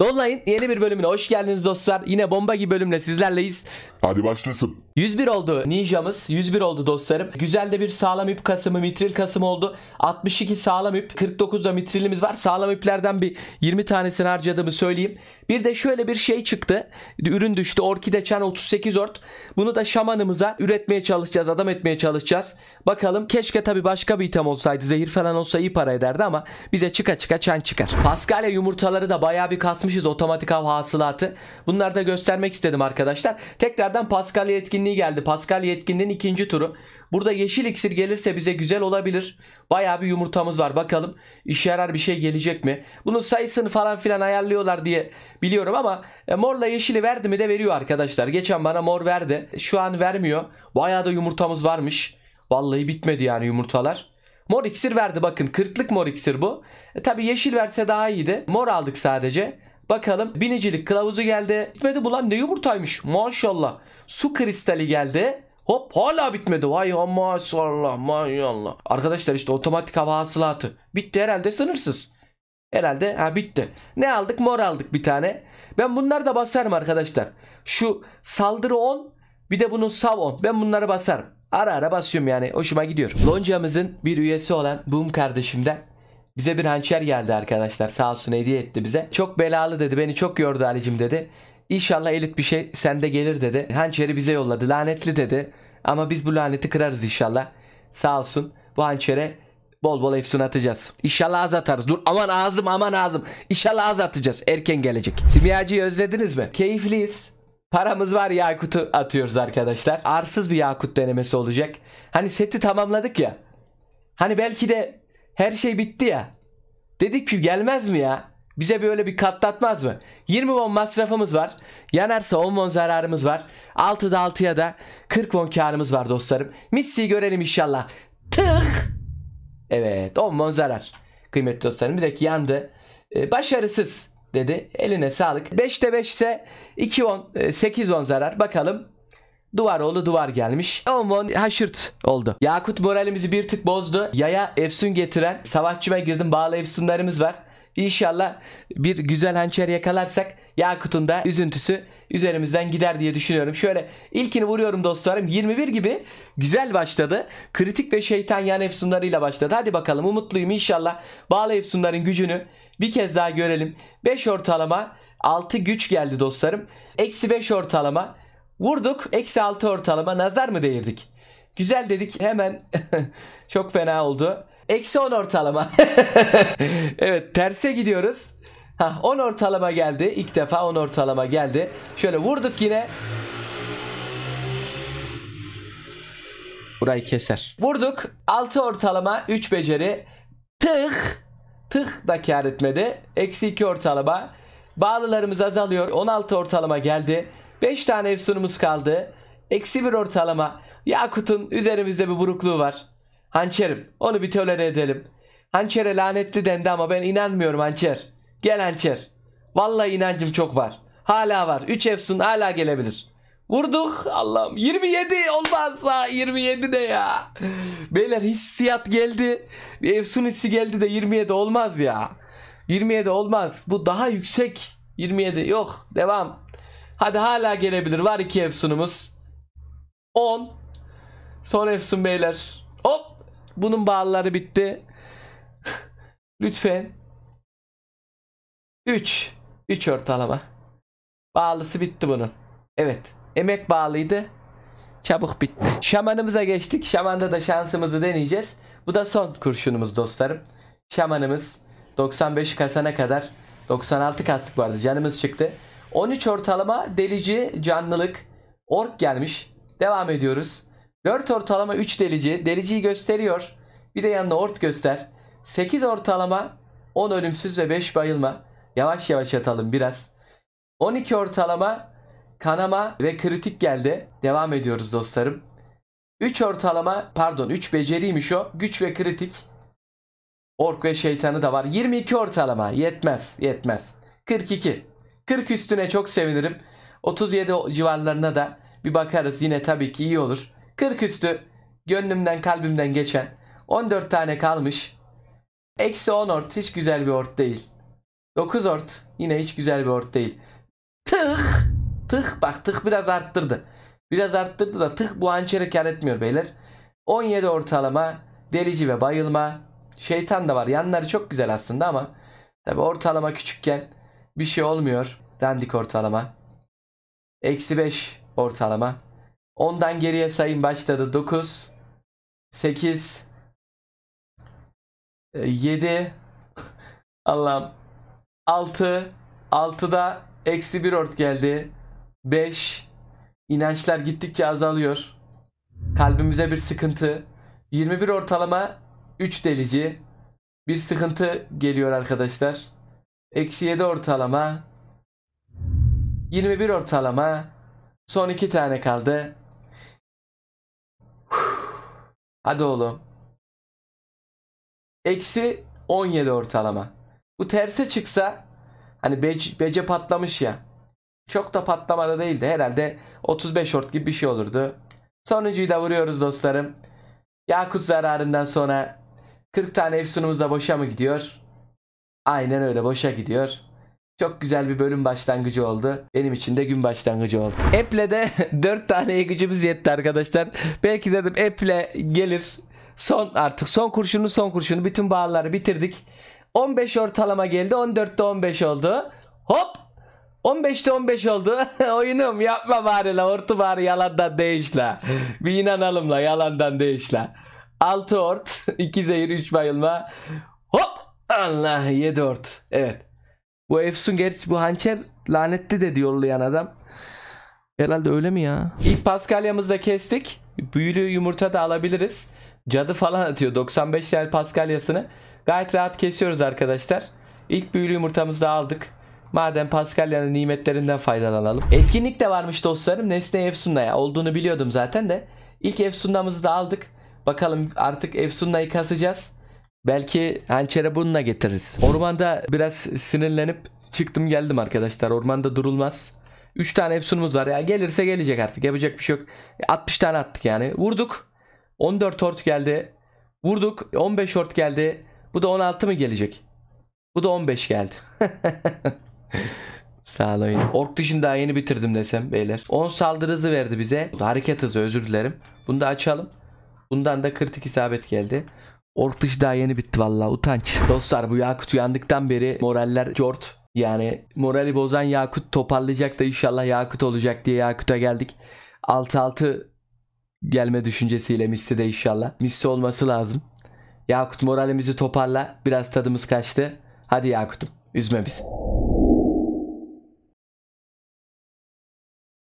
Dolayın yeni bir bölümüne hoş geldiniz dostlar. Yine bomba gibi bölümle sizlerleyiz. Hadi başlasın. 101 oldu ninjamız. 101 oldu dostlarım. Güzel de bir sağlam ip kasımı, mitril kasımı oldu. 62 sağlam ip, 49 da mitrilimiz var. Sağlam iplerden bir 20 tanesini harcadığımı söyleyeyim. Bir de şöyle bir şey çıktı. Ürün düştü. Orkide çan 38 ort. Bunu da şamanımıza üretmeye çalışacağız, adam etmeye çalışacağız. Bakalım keşke tabi başka bir item olsaydı. Zehir falan olsa iyi para ederdi ama bize çıka çıka çan çıkar. Paskalya yumurtaları da bayağı bir kas basmışız otomatik av hasılatı. Bunları da göstermek istedim arkadaşlar. Tekrardan Pascal yetkinliği geldi. Pascal etkinliğinin ikinci turu. Burada yeşil iksir gelirse bize güzel olabilir. Baya bir yumurtamız var. Bakalım işe yarar bir şey gelecek mi? Bunun sayısını falan filan ayarlıyorlar diye biliyorum ama e, morla yeşili verdi mi de veriyor arkadaşlar. Geçen bana mor verdi. Şu an vermiyor. Baya da yumurtamız varmış. Vallahi bitmedi yani yumurtalar. Mor iksir verdi bakın. Kırklık mor iksir bu. E, Tabi yeşil verse daha iyiydi. Mor aldık sadece. Bakalım binicilik kılavuzu geldi. Bitmedi bu lan ne yumurtaymış maşallah. Su kristali geldi. Hop hala bitmedi. Vay maşallah maşallah. Arkadaşlar işte otomatik hava hasılatı. Bitti herhalde sınırsız. Herhalde ha bitti. Ne aldık? Mor aldık bir tane. Ben bunları da basarım arkadaşlar. Şu saldırı 10 bir de bunun sav 10. Ben bunları basarım. Ara ara basıyorum yani hoşuma gidiyor. Loncamızın bir üyesi olan Boom kardeşimden bize bir hançer geldi arkadaşlar. Sağ olsun hediye etti bize. Çok belalı dedi. Beni çok yordu Ali'cim dedi. İnşallah elit bir şey sende gelir dedi. Hançeri bize yolladı. Lanetli dedi. Ama biz bu laneti kırarız inşallah. Sağ olsun. Bu hançere bol bol efsun atacağız. İnşallah az atarız. Dur aman ağzım aman ağzım. İnşallah az atacağız. Erken gelecek. Simyacıyı özlediniz mi? Keyifliyiz. Paramız var Yakut'u atıyoruz arkadaşlar. Arsız bir Yakut denemesi olacak. Hani seti tamamladık ya. Hani belki de her şey bitti ya. Dedik ki gelmez mi ya? Bize böyle bir katlatmaz mı? 20 won masrafımız var. Yanarsa 10 won zararımız var. 6'da 6'ya da 40 won karımız var dostlarım. Missi görelim inşallah. Tık! Evet 10 won zarar. Kıymetli dostlarım direkt yandı. Ee, başarısız dedi. Eline sağlık. 5'te 5 ise 2 won 8 e, won zarar. Bakalım Duvar oğlu duvar gelmiş. Omon haşırt oldu. Yakut moralimizi bir tık bozdu. Yaya Efsun getiren savaşçıma girdim bağlı Efsunlarımız var. İnşallah bir güzel hançer yakalarsak Yakut'un da üzüntüsü üzerimizden gider diye düşünüyorum. Şöyle ilkini vuruyorum dostlarım. 21 gibi güzel başladı. Kritik ve şeytan yan efsunlarıyla başladı. Hadi bakalım umutluyum inşallah. Bağlı efsunların gücünü bir kez daha görelim. 5 ortalama 6 güç geldi dostlarım. Eksi 5 ortalama Vurduk. Eksi 6 ortalama. Nazar mı değirdik? Güzel dedik. Hemen çok fena oldu. Eksi 10 ortalama. evet terse gidiyoruz. Ha 10 ortalama geldi. İlk defa 10 ortalama geldi. Şöyle vurduk yine. Burayı keser. Vurduk. 6 ortalama 3 beceri. Tık. Tık da kar etmedi. Eksi 2 ortalama. Bağlılarımız azalıyor. 16 ortalama geldi. 5 tane efsunumuz kaldı. Eksi bir ortalama. Yakut'un üzerimizde bir burukluğu var. Hançerim. Onu bir tolere edelim. Hançer'e lanetli dendi ama ben inanmıyorum Hançer. Gel Hançer. Vallahi inancım çok var. Hala var. 3 efsun hala gelebilir. Vurduk Allah'ım 27 olmazsa 27 ne ya Beyler hissiyat geldi Bir Efsun hissi geldi de 27 olmaz ya 27 olmaz bu daha yüksek 27 yok devam Hadi hala gelebilir. Var iki Efsun'umuz. 10. Son Efsun beyler. Hop. Bunun bağları bitti. Lütfen. 3. 3 ortalama. Bağlısı bitti bunun. Evet. Emek bağlıydı. Çabuk bitti. Şamanımıza geçtik. Şamanda da şansımızı deneyeceğiz. Bu da son kurşunumuz dostlarım. Şamanımız 95 kasana kadar 96 kastık vardı. Canımız çıktı. 13 ortalama delici canlılık ork gelmiş. Devam ediyoruz. 4 ortalama 3 delici. Deliciyi gösteriyor. Bir de yanına ort göster. 8 ortalama 10 ölümsüz ve 5 bayılma. Yavaş yavaş atalım biraz. 12 ortalama kanama ve kritik geldi. Devam ediyoruz dostlarım. 3 ortalama pardon 3 beceriymiş o. Güç ve kritik. Ork ve şeytanı da var. 22 ortalama yetmez yetmez. 42. 40 üstüne çok sevinirim. 37 civarlarına da bir bakarız yine tabii ki iyi olur. 40 üstü gönlümden kalbimden geçen 14 tane kalmış. Eksi 10 ort hiç güzel bir ort değil. 9 ort yine hiç güzel bir ort değil. Tık tık bak tık biraz arttırdı. Biraz arttırdı da tık bu hançeri kar etmiyor beyler. 17 ortalama delici ve bayılma. Şeytan da var yanları çok güzel aslında ama tabi ortalama küçükken bir şey olmuyor. Dandik ortalama. Eksi 5 ortalama. 10'dan geriye sayım başladı. 9, 8, 7, Allah'ım 6, 6'da eksi 1 ort geldi. 5, inançlar gittikçe azalıyor. Kalbimize bir sıkıntı. 21 ortalama 3 delici. Bir sıkıntı geliyor arkadaşlar. Eksi 7 ortalama. 21 ortalama. Son 2 tane kaldı. Hadi oğlum. Eksi 17 ortalama. Bu terse çıksa hani bec, bece patlamış ya. Çok da patlamada değildi. Herhalde 35 ort gibi bir şey olurdu. Sonuncuyu da vuruyoruz dostlarım. Yakut zararından sonra 40 tane efsunumuz da boşa mı gidiyor? Aynen öyle boşa gidiyor. Çok güzel bir bölüm başlangıcı oldu. Benim için de gün başlangıcı oldu. App'le de 4 tane gücümüz yetti arkadaşlar. Belki dedim App'le gelir. Son artık son kurşunu son kurşunu bütün bağları bitirdik. 15 ortalama geldi. 14'te 15 oldu. Hop! 15'te 15 oldu. Oyunum yapma bari la. Ortu bari yalandan değiş la. Bir inanalım la. Yalandan değiş la. 6 ort. 2 zehir 3 bayılma. Hop! Allah ye dört. Evet. Bu Efsun gerçi bu hançer lanetli de yollayan adam. Herhalde öyle mi ya? İlk paskalyamızı da kestik. Büyülü yumurta da alabiliriz. Cadı falan atıyor 95 TL paskalyasını. Gayet rahat kesiyoruz arkadaşlar. İlk büyülü yumurtamızı da aldık. Madem Paskalya'nın nimetlerinden faydalanalım. Etkinlik de varmış dostlarım. Nesne Efsunla ya. olduğunu biliyordum zaten de. İlk Efsuna'mızı da aldık. Bakalım artık Efsuna'yı kasacağız. Belki hançere bununla getiririz. Ormanda biraz sinirlenip çıktım geldim arkadaşlar. Ormanda durulmaz. 3 tane Epson'umuz var ya. Gelirse gelecek artık. Yapacak bir şey yok. 60 tane attık yani. Vurduk. 14 hort geldi. Vurduk. 15 hort geldi. Bu da 16 mı gelecek? Bu da 15 geldi. Sağ olun. Ork dışını daha yeni bitirdim desem beyler. 10 saldırı hızı verdi bize. Hareket hızı özür dilerim. Bunu da açalım. Bundan da kritik isabet geldi. Ork dışı daha yeni bitti valla utanç. Dostlar bu Yakut uyandıktan beri moraller cort. Yani morali bozan Yakut toparlayacak da inşallah Yakut olacak diye Yakut'a geldik. 6-6 gelme düşüncesiyle Misli de inşallah. Misli olması lazım. Yakut moralimizi toparla. Biraz tadımız kaçtı. Hadi Yakut'um üzme bizi.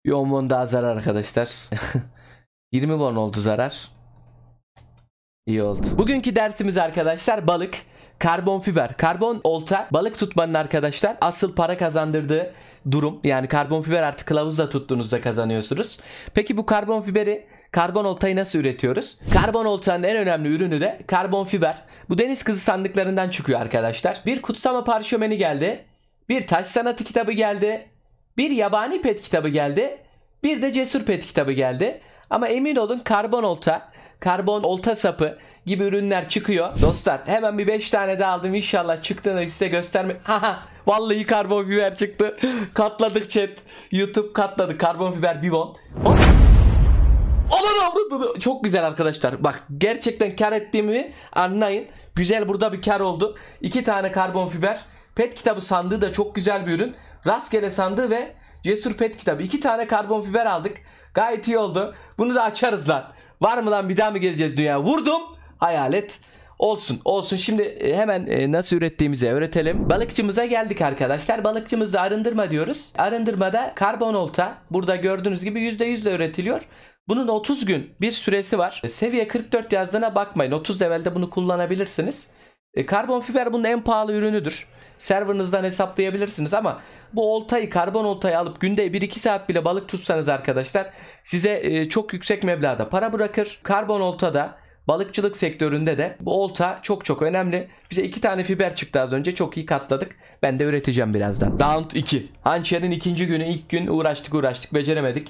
Yoğun bon daha zarar arkadaşlar. 20 bon oldu zarar. İyi oldu. Bugünkü dersimiz arkadaşlar balık, karbon fiber, karbon olta, balık tutmanın arkadaşlar asıl para kazandırdığı durum. Yani karbon fiber artık kılavuzla tuttuğunuzda kazanıyorsunuz. Peki bu karbon fiberi, karbon oltayı nasıl üretiyoruz? Karbon oltanın en önemli ürünü de karbon fiber. Bu deniz kızı sandıklarından çıkıyor arkadaşlar. Bir kutsama parşömeni geldi. Bir taş sanatı kitabı geldi. Bir yabani pet kitabı geldi. Bir de cesur pet kitabı geldi. Ama emin olun karbon olta karbon olta sapı gibi ürünler çıkıyor. Dostlar hemen bir 5 tane daha aldım inşallah çıktığını size göstermek. Haha vallahi karbon fiber çıktı. katladık chat. YouTube katladı karbon fiber bibon. Hop. Aman avradı. Çok güzel arkadaşlar. Bak gerçekten kar ettiğimi anlayın. Güzel burada bir kar oldu. 2 tane karbon fiber. Pet kitabı sandığı da çok güzel bir ürün. Rastgele sandığı ve Cesur Pet kitabı. 2 tane karbon fiber aldık. Gayet iyi oldu. Bunu da açarız lan. Var mı lan bir daha mı geleceğiz dünya? Vurdum. Hayalet. Olsun olsun şimdi e, hemen e, nasıl ürettiğimizi öğretelim. Balıkçımıza geldik arkadaşlar. Balıkçımızı arındırma diyoruz. Arındırmada karbon olta burada gördüğünüz gibi %100 ile üretiliyor. Bunun 30 gün bir süresi var. E, seviye 44 yazdığına bakmayın. 30 levelde bunu kullanabilirsiniz. Karbon fiber bunun en pahalı ürünüdür serverınızdan hesaplayabilirsiniz ama bu oltayı karbon oltayı alıp günde 1-2 saat bile balık tutsanız arkadaşlar size e, çok yüksek meblağda para bırakır. Karbon oltada balıkçılık sektöründe de bu olta çok çok önemli. Bize iki tane fiber çıktı az önce çok iyi katladık. Ben de üreteceğim birazdan. Round 2. Hançer'in ikinci günü ilk gün uğraştık uğraştık beceremedik.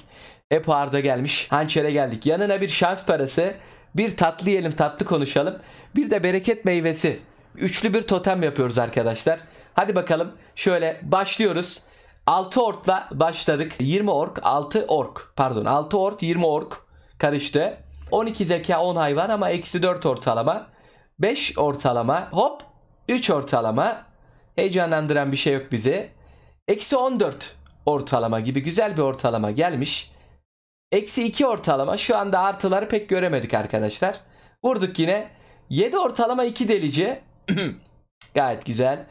Hep Arda gelmiş. Hançer'e geldik. Yanına bir şans parası, bir tatlı yiyelim tatlı konuşalım. Bir de bereket meyvesi. Üçlü bir totem yapıyoruz arkadaşlar. Hadi bakalım şöyle başlıyoruz. 6 orkla başladık. 20 ork, 6 ork. Pardon 6 ork, 20 ork karıştı. 12 zeka 10 hayvan ama eksi 4 ortalama. 5 ortalama. Hop 3 ortalama. Heyecanlandıran bir şey yok bizi. Eksi 14 ortalama gibi güzel bir ortalama gelmiş. Eksi 2 ortalama. Şu anda artıları pek göremedik arkadaşlar. Vurduk yine. 7 ortalama 2 delici. Gayet güzel.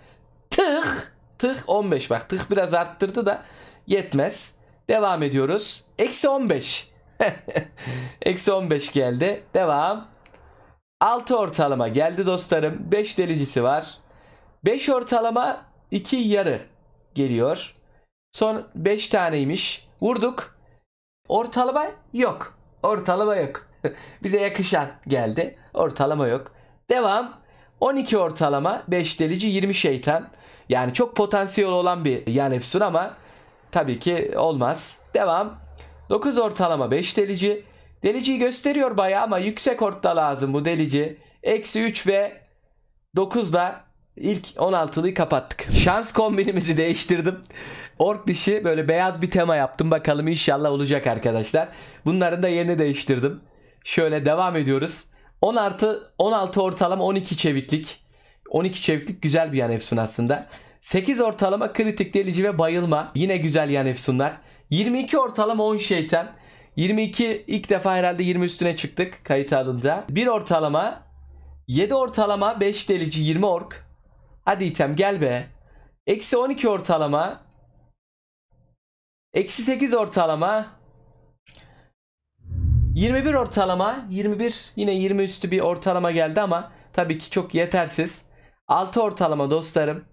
Tık tık 15 bak tık biraz arttırdı da yetmez. Devam ediyoruz. Eksi 15. Eksi 15 geldi. Devam. 6 ortalama geldi dostlarım. 5 delicisi var. 5 ortalama 2 yarı geliyor. Son 5 taneymiş. Vurduk. Ortalama yok. Ortalama yok. Bize yakışan geldi. Ortalama yok. Devam. 12 ortalama 5 delici 20 şeytan. Yani çok potansiyel olan bir yan Efsun ama tabii ki olmaz. Devam. 9 ortalama 5 delici. Deliciyi gösteriyor bayağı ama yüksek orta lazım bu delici. Eksi 3 ve 9 da ilk 16'lıyı kapattık. Şans kombinimizi değiştirdim. Ork dişi böyle beyaz bir tema yaptım. Bakalım inşallah olacak arkadaşlar. Bunların da yerini değiştirdim. Şöyle devam ediyoruz. 10 artı 16 ortalama 12 çeviklik. 12 çeviklik güzel bir yan Efsun aslında. 8 ortalama kritik delici ve bayılma. Yine güzel yan Efsunlar. 22 ortalama 10 şeytan. 22 ilk defa herhalde 20 üstüne çıktık kayıt adında. 1 ortalama 7 ortalama 5 delici 20 ork. Hadi item gel be. Eksi 12 ortalama. Eksi 8 ortalama. 21 ortalama. 21 yine 20 üstü bir ortalama geldi ama tabii ki çok yetersiz. 6 ortalama dostlarım.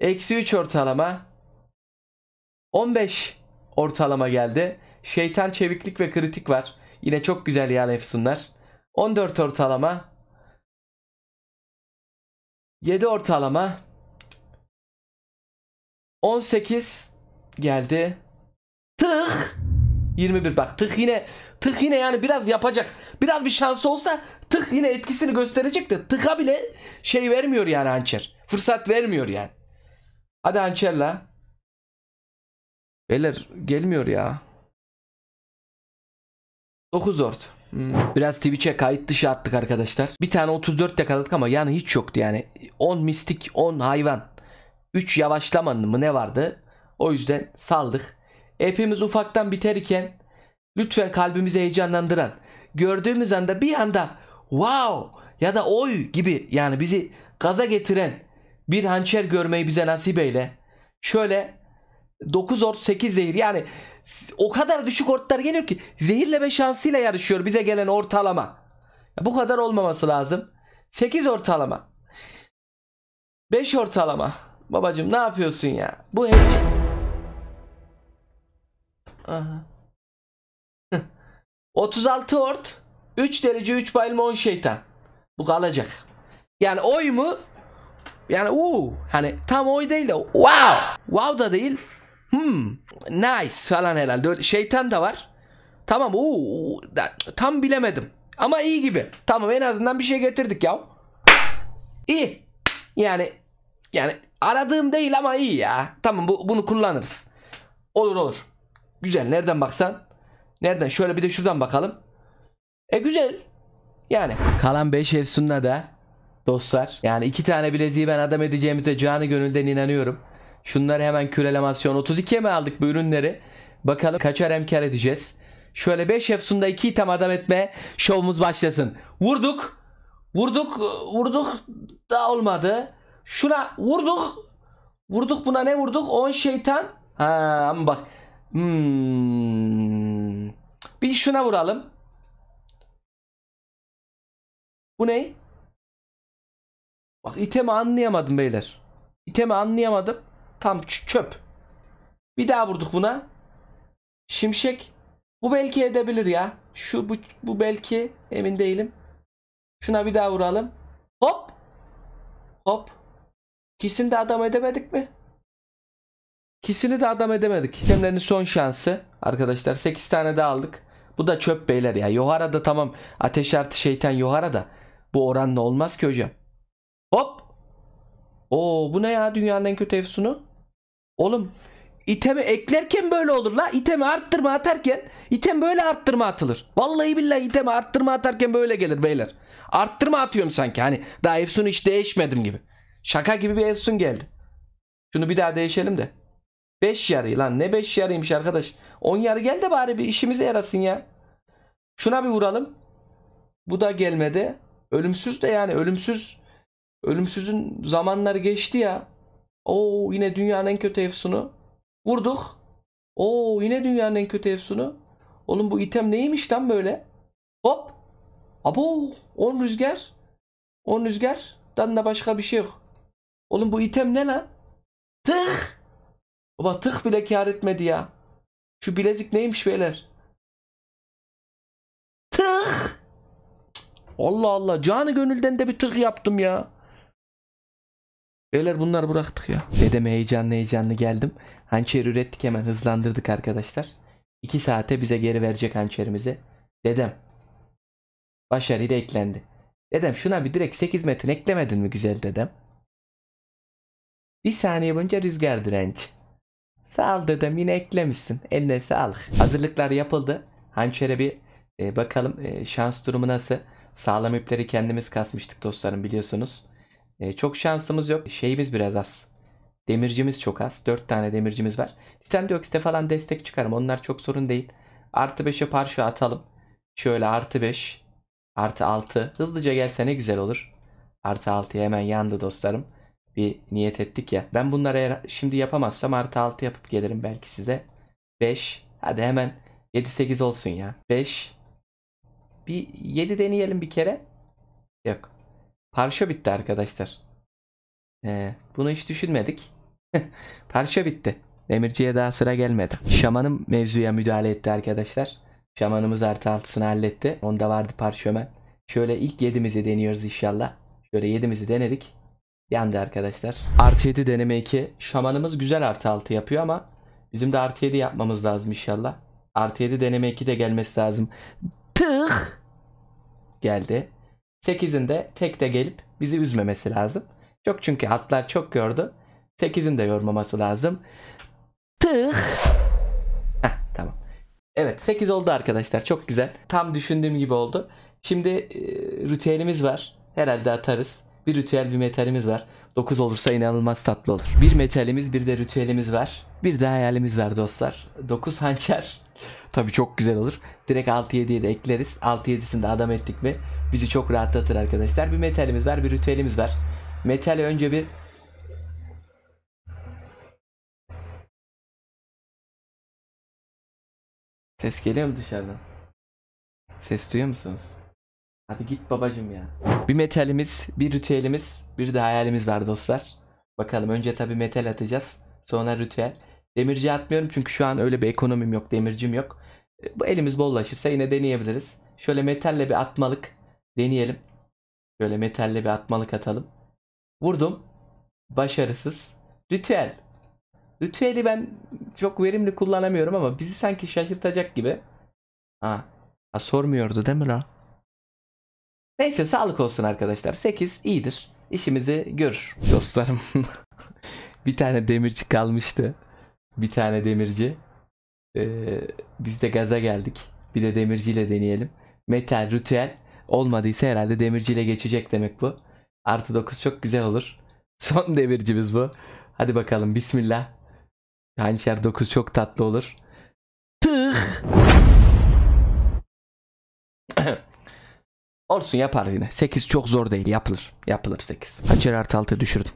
Eksi 3 ortalama. 15 ortalama geldi. Şeytan çeviklik ve kritik var. Yine çok güzel yani efsunlar. 14 ortalama. 7 ortalama. 18 geldi. Tık. 21 bak tık yine tık yine yani biraz yapacak. Biraz bir şansı olsa tık yine etkisini gösterecek de tıka bile şey vermiyor yani hançer. Fırsat vermiyor yani. Hadi hançerla. Beyler gelmiyor ya. 9 ort. Hmm. Biraz Twitch'e kayıt dışı attık arkadaşlar. Bir tane 34 yakaladık ama yani hiç yoktu yani. 10 mistik 10 hayvan. 3 yavaşlaman mı ne vardı? O yüzden saldık. Epimiz ufaktan biter lütfen kalbimizi heyecanlandıran gördüğümüz anda bir anda wow ya da oy gibi yani bizi gaza getiren bir hançer görmeyi bize nasip eyle. Şöyle 9 ort 8 zehir yani o kadar düşük ortlar geliyor ki zehirleme şansıyla yarışıyor bize gelen ortalama. Bu kadar olmaması lazım. 8 ortalama. 5 ortalama. Babacım ne yapıyorsun ya? Bu heyecan. Aha. 36 ort. 3 derece 3 bayılma 10 şeytan. Bu kalacak. Yani oy mu? Yani uuu hani tam oy değil de wow. Wow da değil. Hmm nice falan herhalde. Öyle, şeytan da var. Tamam uuu tam bilemedim. Ama iyi gibi. Tamam en azından bir şey getirdik ya. İyi. Yani yani aradığım değil ama iyi ya. Tamam bu, bunu kullanırız. Olur olur. Güzel nereden baksan. Nereden? Şöyle bir de şuradan bakalım. E güzel. Yani. Kalan 5 efsunla da dostlar. Yani iki tane bileziği ben adam edeceğimize canı gönülden inanıyorum. Şunları hemen kürelemasyon. 32'ye mi aldık bu ürünleri? Bakalım kaçar emkar edeceğiz. Şöyle 5 efsunda 2 item adam etme şovumuz başlasın. Vurduk. Vurduk. Vurduk. Da olmadı. Şuna vurduk. Vurduk buna ne vurduk? 10 şeytan. Ha ama bak. Hmm. Bir şuna vuralım. Bu ne? Bak itemi anlayamadım beyler. İtemi anlayamadım. Tam çöp. Bir daha vurduk buna. Şimşek. Bu belki edebilir ya. Şu bu, bu belki emin değilim. Şuna bir daha vuralım. Hop. Hop. İkisini de adam edemedik mi? İkisini de adam edemedik. İtemlerin son şansı. Arkadaşlar 8 tane daha aldık. Bu da çöp beyler ya. Yohara da tamam. Ateş artı şeytan Yohara da. Bu oranla olmaz ki hocam. Hop. Oo bu ne ya dünyanın en kötü efsunu? Oğlum iteme eklerken böyle olur la. İteme arttırma atarken item böyle arttırma atılır. Vallahi billahi iteme arttırma atarken böyle gelir beyler. Arttırma atıyorum sanki hani daha efsun hiç değişmedim gibi. Şaka gibi bir efsun geldi. Şunu bir daha değişelim de. 5 yarı lan ne 5 yarıymış arkadaş. 10 yarı gel de bari bir işimize yarasın ya. Şuna bir vuralım. Bu da gelmedi. Ölümsüz de yani ölümsüz ölümsüzün zamanlar geçti ya. O yine dünyanın en kötü efsunu. Vurduk. O yine dünyanın en kötü efsunu. Oğlum bu item neymiş lan böyle? Hop. Abo on rüzgar. on rüzgar. rüzgardan da başka bir şey yok. Oğlum bu item ne lan? Tık. Baba tık bile kar etmedi ya. Şu bilezik neymiş beyler? Allah Allah canı gönülden de bir tık yaptım ya. Beyler bunları bıraktık ya. Dedem heyecanlı heyecanlı geldim. Hançer ürettik hemen hızlandırdık arkadaşlar. 2 saate bize geri verecek hançerimizi. Dedem. Başarıyla eklendi. Dedem şuna bir direkt 8 metin eklemedin mi güzel dedem? Bir saniye boyunca rüzgar direnci. Sağ ol dedem yine eklemişsin. Eline sağlık. Hazırlıklar yapıldı. Hançer'e bir e, bakalım e, şans durumu nasıl? Sağlam ipleri kendimiz kasmıştık dostlarım biliyorsunuz. E, çok şansımız yok. Şeyimiz biraz az. Demircimiz çok az. 4 tane demircimiz var. Titan Diox'te falan destek çıkarım. Onlar çok sorun değil. Artı 5'e parşo atalım. Şöyle artı 5. Artı 6. Hızlıca gelse ne güzel olur. Artı 6'ya hemen yandı dostlarım. Bir niyet ettik ya. Ben bunları şimdi yapamazsam artı 6 yapıp gelirim belki size. 5. Hadi hemen 7-8 olsun ya. 5. Bir 7 deneyelim bir kere. Yok. Parşo bitti arkadaşlar. Ee, bunu hiç düşünmedik. Parşo bitti. Demirciye daha sıra gelmedi. Şamanım mevzuya müdahale etti arkadaşlar. Şamanımız artı altısını halletti. Onda vardı parşömen. Şöyle ilk yedimizi deniyoruz inşallah. Şöyle yedimizi denedik. Yandı arkadaşlar. Artı yedi deneme iki Şamanımız güzel artı altı yapıyor ama bizim de artı yedi yapmamız lazım inşallah. Artı yedi deneme iki de gelmesi lazım. Tıh geldi. 8'inde tek de gelip bizi üzmemesi lazım. Çok çünkü atlar çok gördü. Sekizin de yormaması lazım. Tıh. Heh, tamam. Evet sekiz oldu arkadaşlar. Çok güzel. Tam düşündüğüm gibi oldu. Şimdi e, ritüelimiz var. Herhalde atarız. Bir ritüel bir metalimiz var. 9 olursa inanılmaz tatlı olur. Bir metalimiz bir de ritüelimiz var. Bir de hayalimiz var dostlar. 9 hançer Tabii çok güzel olur. Direkt 6-7'ye de ekleriz. 6-7'sini de adam ettik mi bizi çok rahatlatır arkadaşlar. Bir metalimiz var bir ritüelimiz var. Metali önce bir Ses geliyor mu dışarıdan? Ses duyuyor musunuz? Hadi git babacım ya. Bir metalimiz, bir ritüelimiz, bir de hayalimiz var dostlar. Bakalım önce tabi metal atacağız. Sonra ritüel. Demirci yapmıyorum çünkü şu an öyle bir ekonomim yok. Demircim yok. E, bu elimiz bollaşırsa yine deneyebiliriz. Şöyle metalle bir atmalık deneyelim. Şöyle metalle bir atmalık atalım. Vurdum. Başarısız. Ritüel. Ritüeli ben çok verimli kullanamıyorum ama bizi sanki şaşırtacak gibi. Ha. ha sormuyordu değil mi la? Neyse sağlık olsun arkadaşlar. 8 iyidir. İşimizi görür dostlarım. bir tane demirci kalmıştı bir tane demirci. Ee, biz de gaza geldik. Bir de demirciyle deneyelim. Metal, ritüel olmadıysa herhalde demirciyle geçecek demek bu. Artı 9 çok güzel olur. Son demircimiz bu. Hadi bakalım bismillah. Hançer 9 çok tatlı olur. Tıh. Olsun yapar yine. 8 çok zor değil yapılır. Yapılır 8. Hançer artı 6 düşürdüm.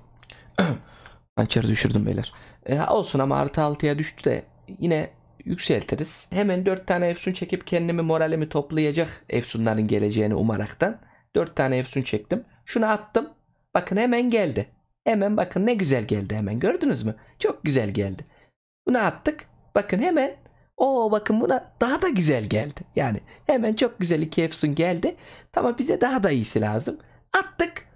Hançeri düşürdüm beyler. E, olsun ama artı 6'ya düştü de yine yükseltiriz. Hemen 4 tane Efsun çekip kendimi moralimi toplayacak Efsunların geleceğini umaraktan. 4 tane Efsun çektim. Şunu attım. Bakın hemen geldi. Hemen bakın ne güzel geldi hemen gördünüz mü? Çok güzel geldi. Bunu attık. Bakın hemen o bakın buna daha da güzel geldi. Yani hemen çok güzel iki Efsun geldi. Tamam bize daha da iyisi lazım. Attık.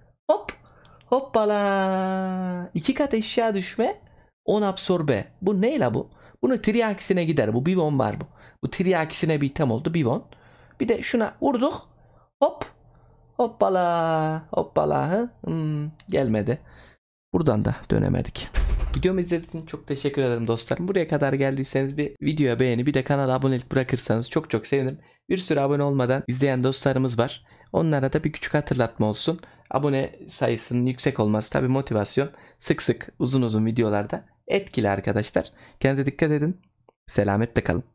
Hoppala. iki kat eşya düşme. 10 absorbe. Bu neyle bu? Bunu triaksine gider. Bu bivon var bu. Bu triaksine bir item oldu. Bivon. Bir de şuna vurduk. Hop. Hoppala. Hoppala. Hı? Hmm, gelmedi. Buradan da dönemedik. Videomu izlediğiniz için çok teşekkür ederim dostlarım. Buraya kadar geldiyseniz bir videoya beğeni bir de kanala abonelik bırakırsanız çok çok sevinirim. Bir sürü abone olmadan izleyen dostlarımız var. Onlara da bir küçük hatırlatma olsun abone sayısının yüksek olması tabi motivasyon sık sık uzun uzun videolarda etkili arkadaşlar. Kendinize dikkat edin. Selametle kalın.